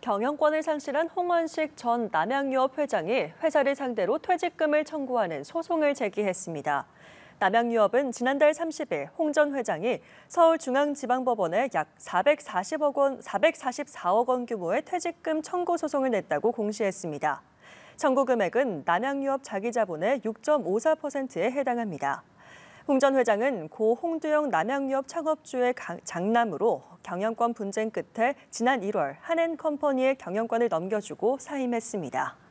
경영권을 상실한 홍원식 전 남양유업 회장이 회사를 상대로 퇴직금을 청구하는 소송을 제기했습니다. 남양유업은 지난달 30일 홍 전 회장이 서울중앙지방법원에 약 440억 원, 444억 원 규모의 퇴직금 청구 소송을 냈다고 공시했습니다. 청구 금액은 남양유업 자기자본의 6.54%에 해당합니다. 홍전 회장은 고 홍두영 남양유업 창업주의 장남으로 경영권 분쟁 끝에 지난 1월 한엔컴퍼니의 경영권을 넘겨주고 사임했습니다.